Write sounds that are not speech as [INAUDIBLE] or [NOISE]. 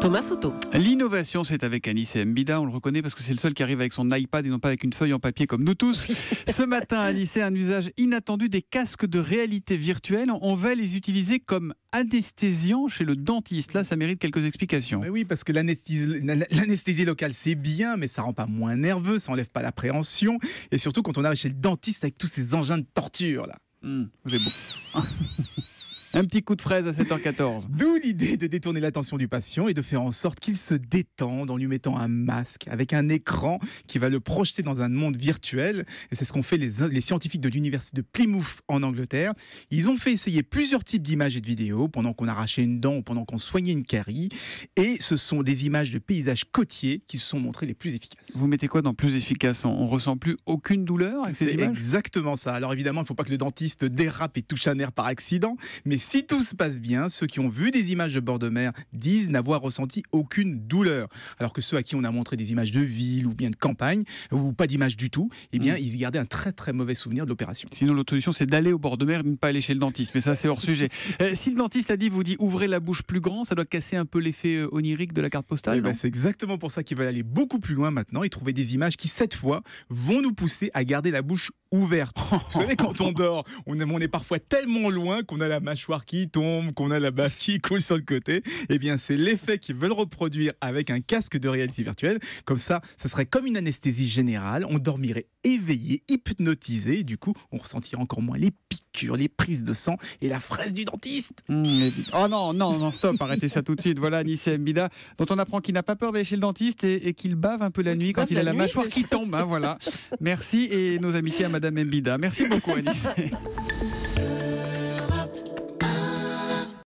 Thomas Soto. L'innovation, c'est avec Alice Mbida. On le reconnaît parce que c'est le seul qui arrive avec son iPad et non pas avec une feuille en papier comme nous tous. [LAUGHS] Ce matin, lycée, un usage inattendu des casques de réalité virtuelle. On va les utiliser comme anesthésiants chez le dentiste. Là, ça mérite quelques explications. oui, parce que l'anesthésie locale, c'est bien, mais ça rend pas moins nerveux, ça enlève pas l'appréhension. Et surtout quand on arrive chez le dentiste avec tous ces engins de torture, là. Hmm. [LAUGHS] Un petit coup de fraise à 7h14. [LAUGHS] D'où l'idée de détourner l'attention du patient et de faire en sorte qu'il se détende en lui mettant un masque avec un écran qui va le projeter dans un monde virtuel. Et c'est ce qu'ont fait les, les, scientifiques de l'université de Plymouth en Angleterre. Ils ont fait essayer plusieurs types d'images et de vidéos pendant qu'on arrachait une dent ou pendant qu'on soignait une carie. Et ce sont des images de paysages côtiers qui se sont montrées les plus efficaces. Vous mettez quoi dans plus efficace On ressent plus aucune douleur C'est exactement ça. Alors évidemment, il ne faut pas que le dentiste dérape et touche un nerf par accident, mais si tout se passe bien, ceux qui ont vu des images de bord de mer disent n'avoir ressenti aucune douleur. Alors que ceux à qui on a montré des images de ville ou bien de campagne, ou pas d'image du tout, eh bien, mm. ils gardaient un très très mauvais souvenir de l'opération. Sinon, l'autre solution, c'est d'aller au bord de mer, et ne pas aller chez le dentiste. Mais ça, c'est hors sujet. [LAUGHS] Euh, si le dentiste a dit, vous dit ouvrez la bouche plus grand, ça doit casser un peu l'effet euh, onirique de la carte postale. Eh ben, c'est exactement pour ça qu'ils veulent aller beaucoup plus loin maintenant et trouver des images qui, cette fois, vont nous pousser à garder la bouche ouverte. [LAUGHS] Vous savez, quand on dort, on est, parfois tellement loin qu'on a la mâchoire qui tombe, qu'on a la baffe qui coule sur le côté. Eh bien, c'est l'effet qu'ils veulent reproduire avec un casque de réalité virtuelle. Comme ça, ça serait comme une anesthésie générale. On dormirait éveillé, hypnotisé. du coup, on ressentirait encore moins les pics sur les prises de sang et la fraise du dentiste. Mmh, oh non, non, non, stop, arrêtez ça tout de suite. Voilà Nice Mbida, dont on apprend qu'il n'a pas peur d'aller chez le dentiste et, qu'il bave un peu la nuit quand il a la mâchoire qui tombe. Hein, voilà. Merci et nos amitiés à Madame Mbida. Merci beaucoup Anissé. [LAUGHS]